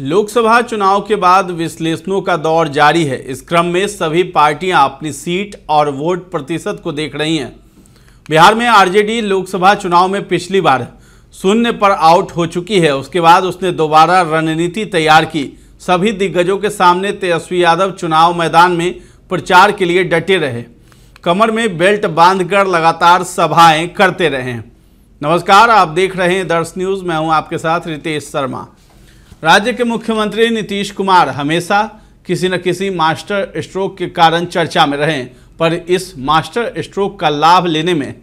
लोकसभा चुनाव के बाद विश्लेषणों का दौर जारी है इस क्रम में सभी पार्टियां अपनी सीट और वोट प्रतिशत को देख रही हैं बिहार में आरजेडी लोकसभा चुनाव में पिछली बार शून्य पर आउट हो चुकी है उसके बाद उसने दोबारा रणनीति तैयार की सभी दिग्गजों के सामने तेजस्वी यादव चुनाव मैदान में प्रचार के लिए डटे रहे कमर में बेल्ट बांधकर लगातार सभाएं करते रहे नमस्कार आप देख रहे हैं दर्श न्यूज़ मैं हूं आपके साथ रितेश शर्मा राज्य के मुख्यमंत्री नीतीश कुमार हमेशा किसी न किसी मास्टर स्ट्रोक के कारण चर्चा में रहे पर इस मास्टर स्ट्रोक का लाभ लेने में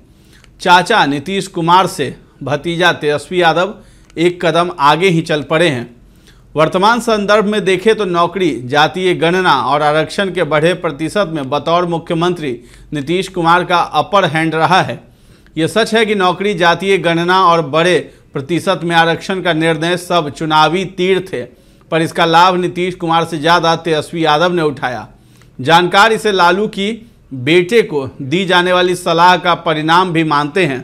चाचा नीतीश कुमार से भतीजा तेजस्वी यादव एक कदम आगे ही चल पड़े हैं वर्तमान संदर्भ में देखें तो नौकरी जातीय गणना और आरक्षण के बढ़े प्रतिशत में बतौर मुख्यमंत्री नीतीश कुमार का अपर हैंड रहा है ये सच है कि नौकरी जातीय गणना और बड़े प्रतिशत में आरक्षण का निर्णय सब चुनावी तीर थे पर इसका लाभ नीतीश कुमार से ज़्यादा तेजस्वी यादव ने उठाया जानकार इसे लालू की बेटे को दी जाने वाली सलाह का परिणाम भी मानते हैं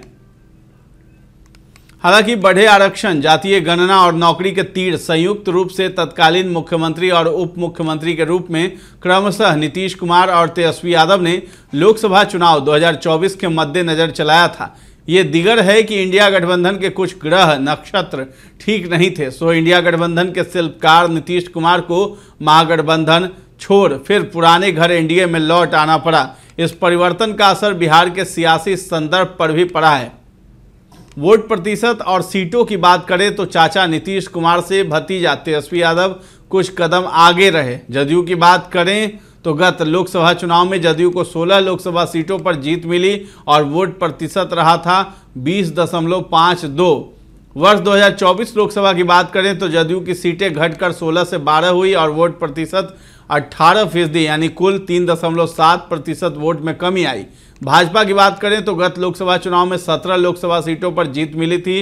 हालांकि बढ़े आरक्षण जातीय गणना और नौकरी के तीर संयुक्त रूप से तत्कालीन मुख्यमंत्री और उप मुख्यमंत्री के रूप में क्रमशः नीतीश कुमार और तेजस्वी यादव ने लोकसभा चुनाव 2024 के मद्देनजर चलाया था ये दिगर है कि इंडिया गठबंधन के कुछ ग्रह नक्षत्र ठीक नहीं थे सो इंडिया गठबंधन के शिल्पकार नीतीश कुमार को महागठबंधन छोड़ फिर पुराने घर एनडीए में लौट आना पड़ा इस परिवर्तन का असर बिहार के सियासी संदर्भ पर भी पड़ा है वोट प्रतिशत और सीटों की बात करें तो चाचा नीतीश कुमार से भतीजा तेजस्वी यादव कुछ कदम आगे रहे जदयू की बात करें तो गत लोकसभा चुनाव में जदयू को 16 लोकसभा सीटों पर जीत मिली और वोट प्रतिशत रहा था बीस दशमलव पाँच दो वर्ष 2024 लोकसभा की बात करें तो जदयू की सीटें घटकर 16 से 12 हुई और वोट प्रतिशत 18 फीसदी यानी कुल 3.7 प्रतिशत वोट में कमी आई भाजपा की बात करें तो गत लोकसभा चुनाव में 17 लोकसभा सीटों पर जीत मिली थी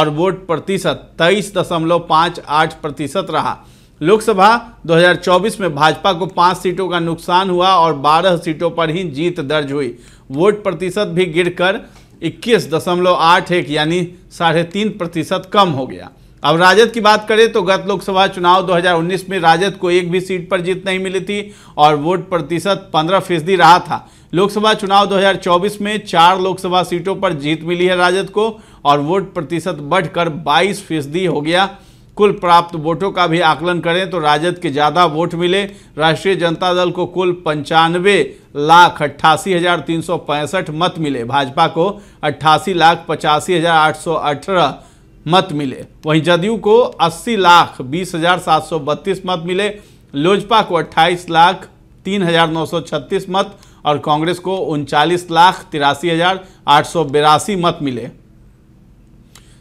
और वोट प्रतिशत तेईस प्रतिशत रहा लोकसभा 2024 में भाजपा को पाँच सीटों का नुकसान हुआ और 12 सीटों पर ही जीत दर्ज हुई वोट प्रतिशत भी गिरकर 21.81 यानी साढ़े तीन प्रतिशत कम हो गया अब राजद की बात करें तो गत लोकसभा चुनाव 2019 में राजद को एक भी सीट पर जीत नहीं मिली थी और वोट प्रतिशत 15 फीसदी रहा था लोकसभा चुनाव 2024 में चार लोकसभा सीटों पर जीत मिली है राजद को और वोट प्रतिशत बढ़कर 22 फीसदी हो गया कुल प्राप्त वोटों का भी आकलन करें तो राजद के ज़्यादा वोट मिले राष्ट्रीय जनता दल को कुल पंचानवे लाख अट्ठासी हज़ार तीन सौ पैंसठ मत मिले भाजपा को अट्ठासी लाख पचासी हज़ार आठ सौ अठारह मत मिले वहीं जदयू को अस्सी लाख बीस हज़ार सात सौ बत्तीस मत मिले लोजपा को अट्ठाईस लाख तीन हज़ार नौ सौ छत्तीस मत और कांग्रेस को उनचालीस लाख तिरासी हज़ार आठ सौ बिरासी मत मिले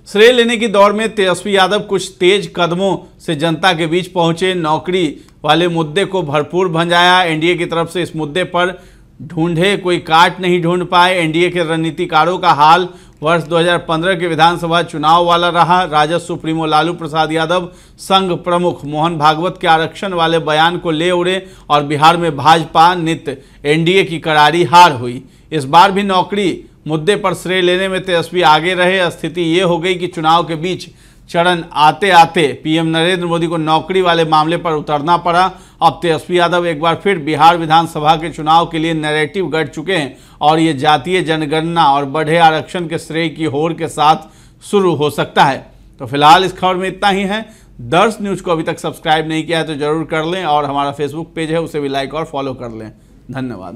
श्रेय लेने की दौड़ में तेजस्वी यादव कुछ तेज कदमों से जनता के बीच पहुंचे नौकरी वाले मुद्दे को भरपूर भंजाया एनडीए की तरफ से इस मुद्दे पर ढूंढे कोई काट नहीं ढूंढ पाए एनडीए के रणनीतिकारों का हाल वर्ष 2015 के विधानसभा चुनाव वाला रहा राजद सुप्रीमो लालू प्रसाद यादव संघ प्रमुख मोहन भागवत के आरक्षण वाले बयान को ले उड़े और बिहार में भाजपा नित एनडीए की करारी हार हुई इस बार भी नौकरी मुद्दे पर श्रेय लेने में तेजस्वी आगे रहे स्थिति ये हो गई कि चुनाव के बीच चरण आते आते पीएम नरेंद्र मोदी को नौकरी वाले मामले पर उतरना पड़ा अब तेजस्वी यादव एक बार फिर बिहार विधानसभा के चुनाव के लिए नैरेटिव गढ़ चुके हैं और ये जातीय जनगणना और बढ़े आरक्षण के श्रेय की होड़ के साथ शुरू हो सकता है तो फिलहाल इस खबर में इतना ही है दर्श न्यूज़ को अभी तक सब्सक्राइब नहीं किया है तो जरूर कर लें और हमारा फेसबुक पेज है उसे भी लाइक और फॉलो कर लें धन्यवाद